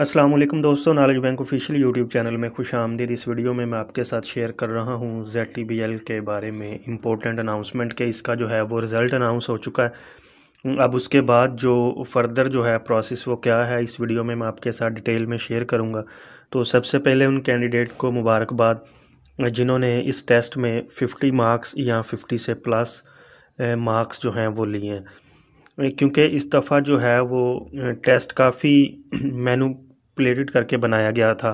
असलम दोस्तों knowledge bank official YouTube channel में खुश आमदीद इस वीडियो में मैं आपके साथ शेयर कर रहा हूँ जेड टी बी एल के बारे में इम्पोर्टेंट अनाउंसमेंट के इसका जो है वो रिज़ल्ट अनाउंस हो चुका है अब उसके बाद जो फर्दर जो है प्रोसेस वो क्या है इस वीडियो में मैं आपके साथ डिटेल में शेयर करूँगा तो सबसे पहले उन कैंडिडेट को मुबारकबाद जिन्होंने इस टेस्ट में फिफ्टी मार्क्स या फिफ्टी से प्लस मार्क्स जो हैं वो लिए हैं क्योंकि इस दफ़ा जो है वो टेस्ट काफ़ी मैनू प्लेटेड करके बनाया गया था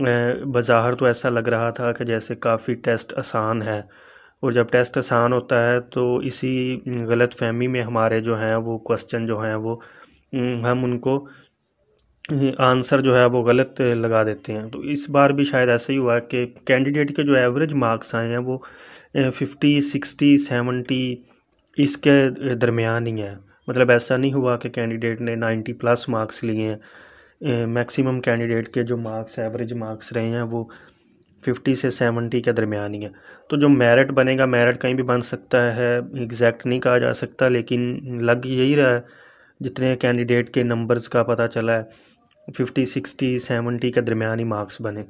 बाहर तो ऐसा लग रहा था कि जैसे काफ़ी टेस्ट आसान है और जब टेस्ट आसान होता है तो इसी गलत फहमी में हमारे जो हैं वो क्वेश्चन जो हैं वो हम उनको आंसर जो है वो गलत लगा देते हैं तो इस बार भी शायद ऐसा ही हुआ कि कैंडिडेट के जो एवरेज मार्क्स आए हैं वो फिफ्टी सिक्सटी सेवेंटी इसके दरमियान ही है मतलब ऐसा नहीं हुआ कि कैंडिडेट ने नाइन्टी प्लस मार्क्स लिए हैं मैक्सिमम कैंडिडेट के जो मार्क्स एवरेज मार्क्स रहे हैं वो फिफ्टी से सेवेंटी के दरमियान ही है तो जो मेरिट बनेगा मेरिट कहीं भी बन सकता है एग्जैक्ट नहीं कहा जा सकता लेकिन लग यही रहा है जितने कैंडिडेट के नंबर्स का पता चला है फिफ्टी सिक्सटी सेवेंटी के दरमियान ही मार्क्स बने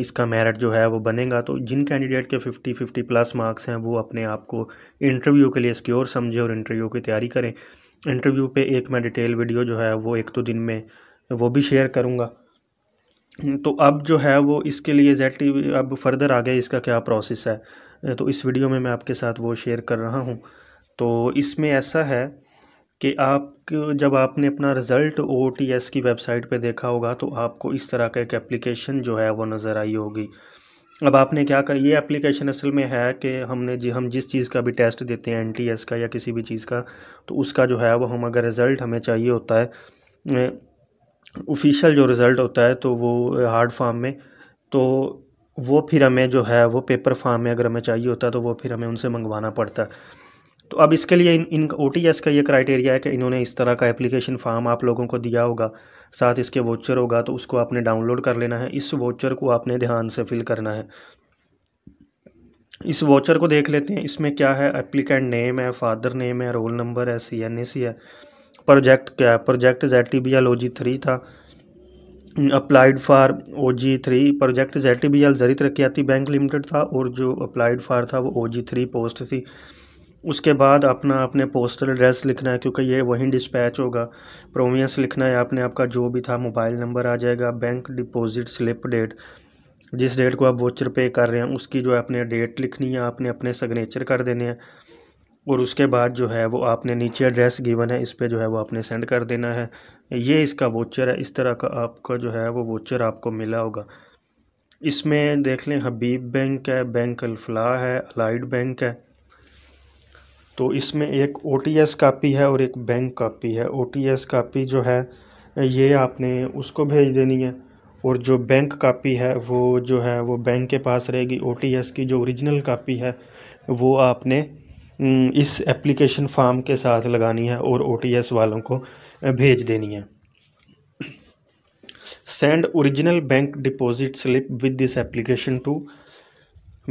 इसका मेरिट जो है वो बनेगा तो जिन कैंडिडेट के फिफ्टी फिफ्टी प्लस मार्क्स हैं वो अपने आप को इंटरव्यू के लिए सिक्योर समझे और इंटरव्यू की तैयारी करें इंटरव्यू पे एक मैं डिटेल वीडियो जो है वो एक दो दिन में वो भी शेयर करूँगा तो अब जो है वो इसके लिए एग्जैक्टली exactly अब फर्दर आ गया इसका क्या प्रोसेस है तो इस वीडियो में मैं आपके साथ वो शेयर कर रहा हूँ तो इसमें ऐसा है कि आप जब आपने अपना रिज़ल्ट ओ की वेबसाइट पे देखा होगा तो आपको इस तरह का एक एप्लीकेशन जो है वो नज़र आई होगी अब आपने क्या कर ये एप्लीकेशन असल में है कि हमने जी हम जिस चीज़ का भी टेस्ट देते हैं एन का या किसी भी चीज़ का तो उसका जो है वो हम अगर रिज़ल्ट हमें चाहिए होता है ऑफिशियल जो रिज़ल्ट होता है तो वो हार्ड uh, फार्म में तो वो फिर हमें जो है वो पेपर फार्म में अगर हमें चाहिए होता है तो वो फिर हमें उनसे मंगवाना पड़ता है तो अब इसके लिए इन इन ओ का ये क्राइटेरिया है कि इन्होंने इस तरह का एप्लीकेशन फॉर्म आप लोगों को दिया होगा साथ इसके वोचर होगा तो उसको आपने डाउनलोड कर लेना है इस वोचर को आपने ध्यान से फिल करना है इस वोचर को देख लेते हैं इसमें क्या है एप्लीकेंट नेम है फादर नेम है रोल नंबर है सी एन ए सी है प्रोजेक्ट क्या है project Z T B L O G three था applied for O G three project Z T B L जरिए तरक्याती बैंक लिमिटेड था और जो अप्लाइड फार था वो ओ जी थ्री पोस्ट थी उसके बाद अपना अपने पोस्टल एड्रेस लिखना है क्योंकि ये वहीं डिस्पैच होगा प्रोवियंस लिखना है आपने आपका जो भी था मोबाइल नंबर आ जाएगा बैंक डिपॉजिट स्लिप डेट जिस डेट को आप वोचर पे कर रहे हैं उसकी जो है अपने डेट लिखनी है आपने अपने सिग्नेचर कर देने हैं और उसके बाद जो है वो आपने नीचे एड्रेस गिवन है इस पर जो है वो आपने सेंड कर देना है ये इसका वोचर है इस तरह का आपका जो है वो वोचर आपको मिला होगा इसमें देख लें हबीब बैंक है बैंक अलफला है अलाइड बैंक है तो इसमें एक ओ टी एस कापी है और एक बैंक कापी है ओ टी एस कापी जो है ये आपने उसको भेज देनी है और जो बैंक कापी है वो जो है वो बैंक के पास रहेगी ओ टी एस की जो ओरिजिनल कापी है वो आपने हम्म, इस एप्लीकेशन फॉर्म के साथ लगानी है और ओटीएस वालों को भेज देनी है send original bank deposit slip with this application to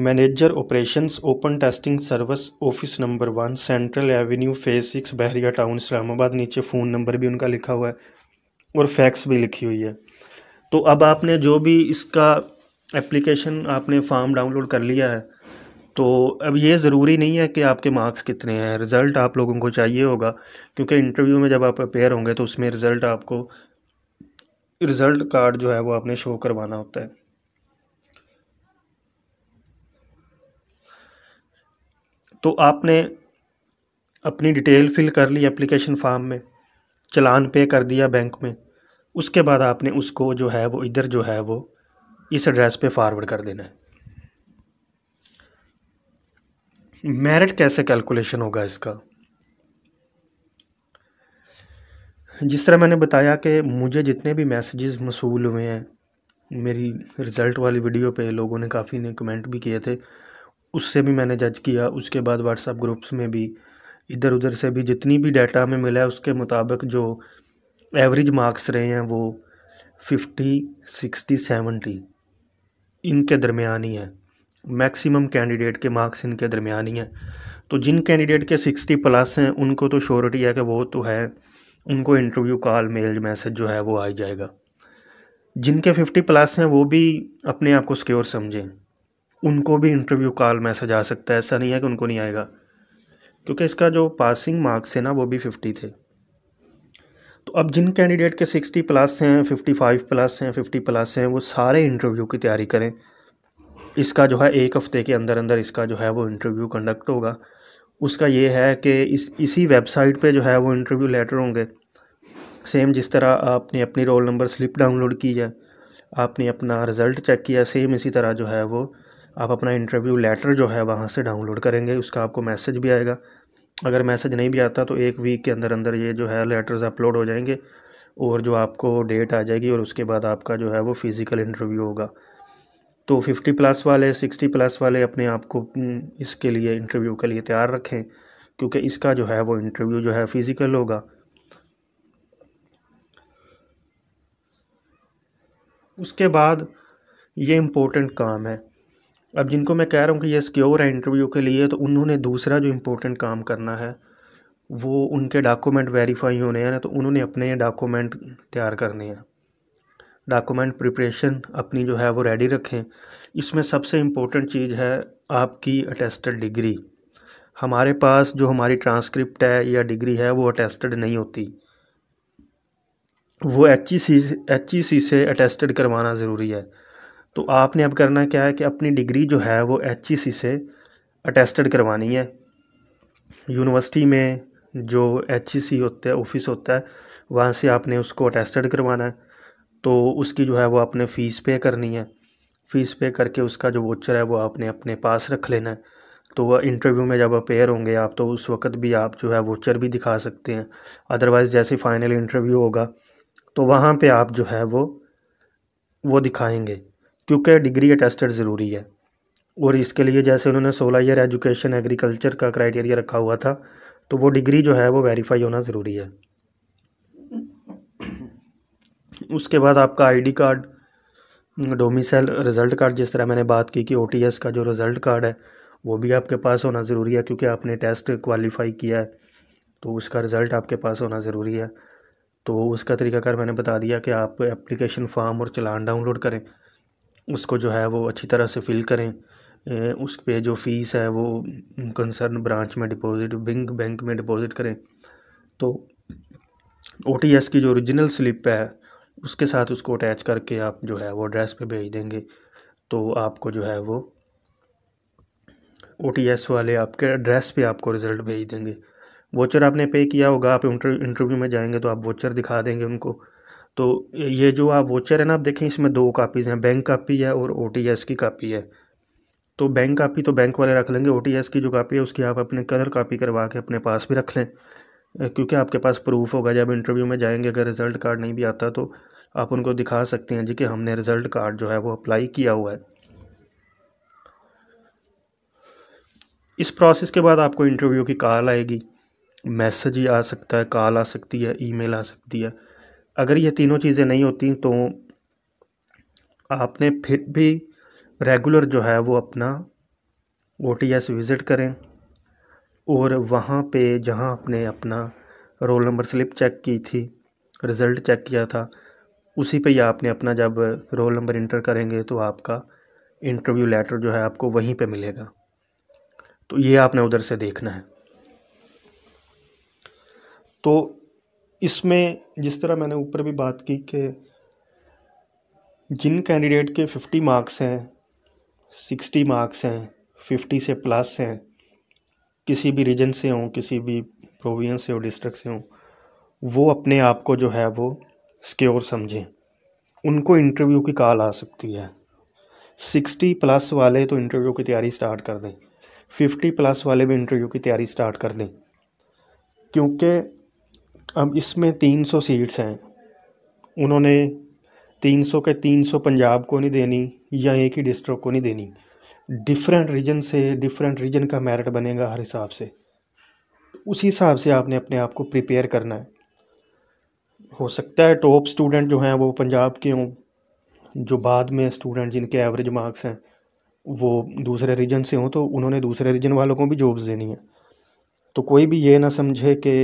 manager operations open testing service office number one central avenue phase six Bahria town Islamabad नीचे फ़ोन नंबर भी उनका लिखा हुआ है और फैक्स भी लिखी हुई है तो अब आपने जो भी इसका एप्लीकेशन आपने फॉर्म डाउनलोड कर लिया है तो अब ये ज़रूरी नहीं है कि आपके मार्क्स कितने हैं रिज़ल्ट आप लोगों को चाहिए होगा क्योंकि इंटरव्यू में जब आप अपेयर होंगे तो उसमें रिज़ल्ट आपको रिज़ल्ट कार्ड जो है वो आपने शो करवाना होता है तो आपने अपनी डिटेल फिल कर ली एप्लीकेशन फॉर्म में चलान पे कर दिया बैंक में उसके बाद आपने उसको जो है वो इधर जो है वो इस एड्रेस पे फॉरवर्ड कर देना है मेरिट कैसे कैलकुलेशन होगा इसका जिस तरह मैंने बताया कि मुझे जितने भी मैसेजेस मसूल हुए हैं मेरी रिज़ल्ट वाली वीडियो पे लोगों ने काफ़ी ने कमेंट भी किए थे उससे भी मैंने जज किया उसके बाद व्हाट्सअप ग्रुप्स में भी इधर उधर से भी जितनी भी डाटा हमें मिला है उसके मुताबिक जो एवरेज मार्क्स रहे हैं वो फिफ्टी सिक्सटी सेवेंटी इनके दरमियान ही है मैक्सिमम कैंडिडेट के मार्क्स इनके दरमियान ही हैं तो जिन कैंडिडेट के सिक्सटी प्लस हैं उनको तो श्योरिटी है कि वो तो है उनको इंटरव्यू कॉल मेल मैसेज जो है वो आ जाएगा जिनके फिफ्टी प्लस हैं वो भी अपने आप को सिक्योर समझें उनको भी इंटरव्यू कॉल मैसेज आ सकता है ऐसा नहीं है कि उनको नहीं आएगा क्योंकि इसका जो पासिंग मार्क्स है ना वो भी फिफ्टी थे तो अब जिन कैंडिडेट के सिक्सटी प्लस हैं फिफ्टी फाइव प्लस हैं फिफ्टी प्लस हैं वो सारे इंटरव्यू की तैयारी करें इसका जो है एक हफ़्ते के अंदर अंदर इसका जो है वो इंटरव्यू कंडक्ट होगा उसका ये है कि इस इसी वेबसाइट पे जो है वो इंटरव्यू लेटर होंगे सेम जिस तरह आपने अपनी रोल नंबर स्लिप डाउनलोड की है आपने अपना रिज़ल्ट चेक किया सेम इसी तरह जो है वो आप अपना इंटरव्यू लेटर जो है वहाँ से डाउनलोड करेंगे उसका आपको मैसेज भी आएगा अगर मैसेज नहीं भी आता तो एक वीक के अंदर अंदर ये जो है लेटर्स अपलोड हो जाएंगे और जो आपको डेट आ जाएगी और उसके बाद आपका जो है वो फ़िज़िकल इंटरव्यू होगा तो 50 प्लस वाले 60 प्लस वाले अपने आप को हम्म, इसके लिए इंटरव्यू के लिए तैयार रखें क्योंकि इसका जो है वो इंटरव्यू जो है फ़िज़िकल होगा उसके बाद ये इम्पोर्टेंट काम है अब जिनको मैं कह रहा हूँ कि ये सिक्योर है इंटरव्यू के लिए तो उन्होंने दूसरा जो इम्पोर्टेंट काम करना है वो उनके डॉक्यूमेंट वेरीफाई होने हैं तो उन्होंने अपने डॉक्यूमेंट तैयार करने हैं डॉक्यूमेंट प्रिपरेशन अपनी जो है वो रेडी रखें इसमें सबसे इम्पोर्टेंट चीज़ है आपकी अटेस्टेड डिग्री हमारे पास जो हमारी ट्रांसक्रिप्ट है या डिग्री है वो अटेस्टेड नहीं होती वो H E C H E सी से अटेस्टेड करवाना ज़रूरी है तो आपने अब करना क्या है कि अपनी डिग्री जो है वो एच ई सी से अटेस्टेड करवानी है यूनिवर्सिटी में जो एच ई सी होता है ऑफिस होता है वहाँ से आपने उसको अटेस्टेड करवाना है तो उसकी जो है वो आपने फ़ीस पे करनी है फ़ीस पे करके उसका जो वोचर है वो आपने अपने पास रख लेना है तो इंटरव्यू में जब अपेयर होंगे आप तो उस वक्त भी आप जो है वोचर भी दिखा सकते हैं अदरवाइज़ जैसे फ़ाइनल इंटरव्यू होगा तो वहाँ पे आप जो है वो वो दिखाएंगे क्योंकि डिग्री अटेस्टेड ज़रूरी है और इसके लिए जैसे उन्होंने सोलह ईयर एजुकेशन एग्रीकल्चर का क्राइटेरिया रखा हुआ था तो वो डिग्री जो है वो वेरीफाई होना ज़रूरी है उसके बाद आपका ID card domicile result card जिस तरह मैंने बात की कि ओ का जो रिज़ल्ट कार्ड है वो भी आपके पास होना ज़रूरी है क्योंकि आपने टेस्ट क्वालिफाई किया है तो उसका रिज़ल्ट आपके पास होना ज़रूरी है तो उसका तरीकाकार मैंने बता दिया कि आप एप्लीकेशन फॉर्म और चलान डाउनलोड करें उसको जो है वो अच्छी तरह से फ़िल करें उस पर जो फ़ीस है वो कंसर्न ब्रांच में डिपॉज़िट बैंक बैंक में डिपॉज़िट करें तो ओ की जो ओरिजिनल स्लिप है उसके साथ उसको अटैच करके आप जो है वो एड्रेस पे भेज देंगे तो आपको जो है वो ओ वाले आपके एड्रेस पे आपको रिज़ल्ट भेज देंगे वोचर आपने पे किया होगा आप इंटरव्यू में जाएंगे तो आप वोचर दिखा देंगे उनको तो ये जो आप वोचर है ना आप देखें इसमें दो कापीज़ हैं बैंक कापी है और ओ की कापी है तो बैंक कापी तो बैंक वाले रख लेंगे ओ की जो कापी है उसकी आप अपने कलर कापी करवा के अपने पास भी रख लें क्योंकि आपके पास प्रूफ होगा जब इंटरव्यू में जाएंगे अगर रिज़ल्ट कार्ड नहीं भी आता तो आप उनको दिखा सकते हैं जी कि हमने रिज़ल्ट कार्ड जो है वो अप्लाई किया हुआ है इस प्रोसेस के बाद आपको इंटरव्यू की कॉल आएगी मैसेज ही आ सकता है कॉल आ सकती है ईमेल आ सकती है अगर ये तीनों चीज़ें नहीं होती तो आपने फिर भी रेगुलर जो है वो अपना ओ टी एस विज़िट करें और वहाँ पे जहाँ आपने अपना रोल नंबर स्लिप चेक की थी रिज़ल्ट चेक किया था उसी पे ही आपने अपना जब रोल नंबर इंटर करेंगे तो आपका इंटरव्यू लेटर जो है आपको वहीं पे मिलेगा तो ये आपने उधर से देखना है तो इसमें जिस तरह मैंने ऊपर भी बात की कि जिन कैंडिडेट के 50 मार्क्स हैं 60 मार्क्स हैं 50 से प्लस हैं किसी भी रीजन से हों किसी भी प्रोविंस से हो डिस्ट्रिक्ट से हों वो अपने आप को जो है वो सिक्योर समझें उनको इंटरव्यू की कॉल आ सकती है सिक्सटी प्लस वाले तो इंटरव्यू की तैयारी स्टार्ट कर दें फिफ्टी प्लस वाले भी इंटरव्यू की तैयारी स्टार्ट कर दें क्योंकि अब इसमें तीन सौ सीट्स हैं उन्होंने तीन सौ के तीन सौ पंजाब को नहीं देनी या एक ही डिस्ट्रिक्ट को नहीं देनी डिफरेंट रीजन से डिफरेंट रीजन का मेरिट बनेगा हर हिसाब से उसी हिसाब से आपने अपने आप को प्रिपेयर करना है हो सकता है टॉप स्टूडेंट जो हैं वो पंजाब के हों जो बाद में स्टूडेंट जिनके एवरेज मार्क्स हैं वो दूसरे रीजन से हों तो उन्होंने दूसरे रीजन वालों को भी जॉब्स देनी है तो कोई भी ये ना समझे कि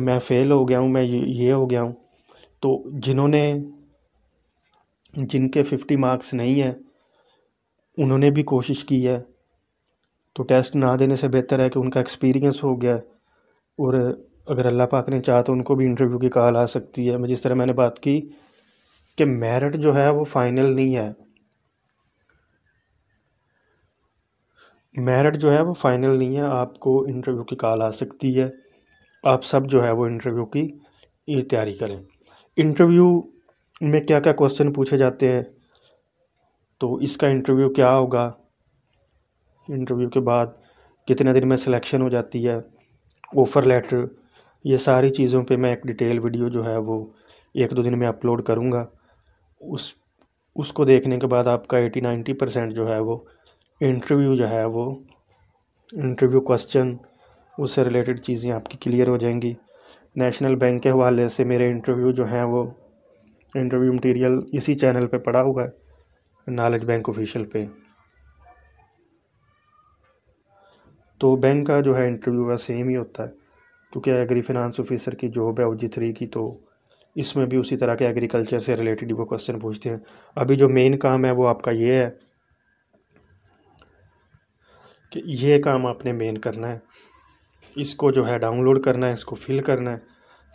मैं फ़ेल हो गया हूँ मैं ये हो गया हूँ तो जिन्होंने जिनके फिफ्टी मार्क्स नहीं हैं उन्होंने भी कोशिश की है तो टेस्ट ना देने से बेहतर है कि उनका एक्सपीरियंस हो गया और अगर अल्लाह पाक ने चाहा तो उनको भी इंटरव्यू की कॉल आ सकती है मैं जिस तरह मैंने बात की कि मेरिट जो है वो फाइनल नहीं है मेरिट जो है वो फाइनल नहीं है आपको इंटरव्यू की कॉल आ सकती है आप सब जो है वो इंटरव्यू की तैयारी करें इंटरव्यू में क्या क्या क्वेश्चन पूछे जाते हैं तो इसका इंटरव्यू क्या होगा इंटरव्यू के बाद कितने दिन में सिलेक्शन हो जाती है ऑफ़र लेटर ये सारी चीज़ों पे मैं एक डिटेल वीडियो जो है वो एक दो दिन में अपलोड करूँगा उस उसको देखने के बाद आपका एटी नाइन्टी परसेंट जो है वो इंटरव्यू जो है वो इंटरव्यू क्वेश्चन उससे रिलेटेड चीज़ें आपकी क्लियर हो जाएंगी नेशनल बैंक के हवाले से मेरे इंटरव्यू जो हैं वो इंटरव्यू मटेरियल इसी चैनल पे पड़ा हुआ है नॉलेज बैंक ऑफिशियल पे तो बैंक का जो है इंटरव्यू है सेम ही होता है क्योंकि एग्री फिनांस ऑफिसर की जॉब है ओ जी थ्री की तो इसमें भी उसी तरह के एग्रीकल्चर से रिलेटेड वो क्वेश्चन पूछते हैं अभी जो मेन काम है वो आपका ये है कि ये काम आपने मेन करना है इसको जो है डाउनलोड करना है इसको फिल करना है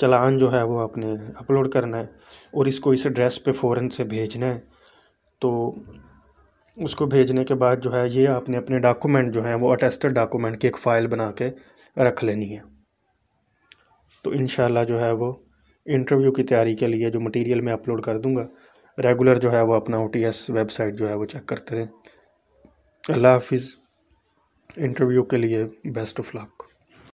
चलान जो है वो आपने अपलोड करना है और इसको इस एड्रेस पे फ़ौरन से भेजना है तो उसको भेजने के बाद जो है ये आपने अपने डॉक्यूमेंट जो हैं वो अटेस्टेड डॉक्यूमेंट की एक फ़ाइल बना के रख लेनी है तो इन जो है वो इंटरव्यू की तैयारी के लिए जो मटेरियल मैं अपलोड कर दूँगा रेगुलर जो है वो अपना ओ वेबसाइट जो है वो चेक करते रहें अल्लाह हाफिज़ इंटरव्यू के लिए बेस्ट ऑफ लक